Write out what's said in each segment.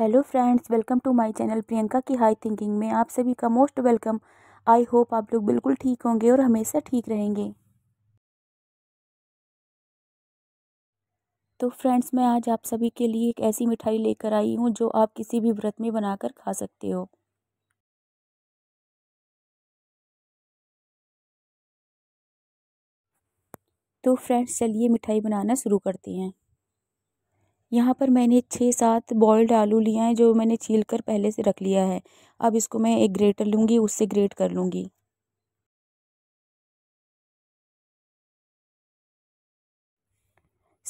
hello friends welcome to my channel Priyanka की high thinking में आप सभी का मोस्ट वेलकम आई होप आप लोग बिल्कुल ठीक होंगे और हमेशा ठीक रहेंगे तो फ्रेंड्स मैं आज आप सभी के लिए एक ऐसी मिठाई लेकर आई हूँ जो आप किसी भी व्रत में बनाकर खा सकते हो तो फ्रेंड्स चलिए मिठाई बनाना शुरू करते हैं यहाँ पर मैंने छः सात बॉइल्ड आलू लिए हैं जो मैंने छील कर पहले से रख लिया है अब इसको मैं एक ग्रेटर लूँगी उससे ग्रेट कर लूँगी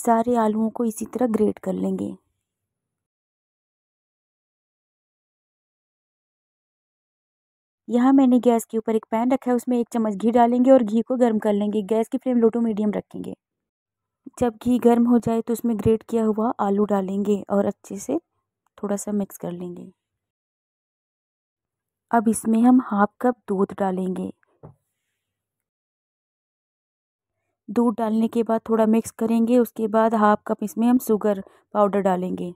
सारे आलूओं को इसी तरह ग्रेट कर लेंगे यहाँ मैंने गैस के ऊपर एक पैन रखा है उसमें एक चम्मच घी डालेंगे और घी को गर्म कर लेंगे गैस की फ्लेम लो टू मीडियम रखेंगे जब घी गर्म हो जाए तो उसमें ग्रेट किया हुआ आलू डालेंगे और अच्छे से थोड़ा सा मिक्स कर लेंगे अब इसमें हम हाफ कप दूध डालेंगे दूध डालने के बाद थोड़ा मिक्स करेंगे उसके बाद हाफ कप इसमें हम शुगर पाउडर डालेंगे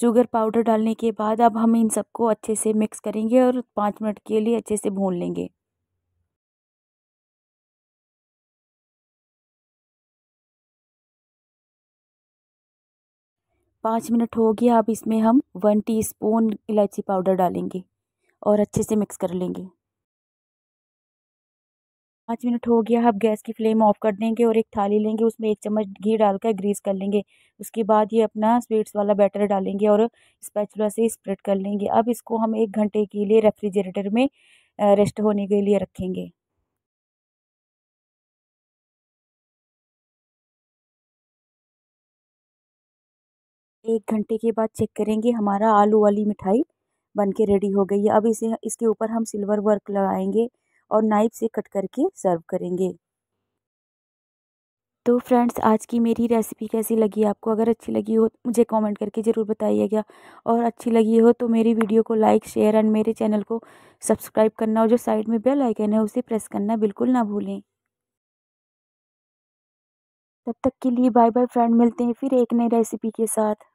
शुगर पाउडर डालने के बाद अब हम इन सबको अच्छे से मिक्स करेंगे और पाँच मिनट के लिए अच्छे से भून लेंगे पाँच मिनट हो गया अब इसमें हम वन टीस्पून इलायची पाउडर डालेंगे और अच्छे से मिक्स कर लेंगे पाँच मिनट हो गया अब गैस की फ्लेम ऑफ कर देंगे और एक थाली लेंगे उसमें एक चम्मच घी डालकर ग्रीस कर लेंगे उसके बाद ये अपना स्वीट्स वाला बैटर डालेंगे और स्पैचुला से स्प्रेड कर लेंगे अब इसको हम एक घंटे के लिए रेफ्रिजरेटर में रेस्ट होने के लिए रखेंगे एक घंटे के बाद चेक करेंगे हमारा आलू वाली मिठाई बन के रेडी हो गई है अब इसे इसके ऊपर हम सिल्वर वर्क लगाएंगे और नाइफ से कट करके सर्व करेंगे तो फ्रेंड्स आज की मेरी रेसिपी कैसी लगी आपको अगर अच्छी लगी हो मुझे कमेंट करके ज़रूर बताइएगा और अच्छी लगी हो तो मेरी वीडियो को लाइक शेयर एंड मेरे चैनल को सब्सक्राइब करना और जो साइड में बेल आइकन है उसे प्रेस करना बिल्कुल ना भूलें तब तक के लिए बाय बाय फ्रेंड मिलते हैं फिर एक नई रेसिपी के साथ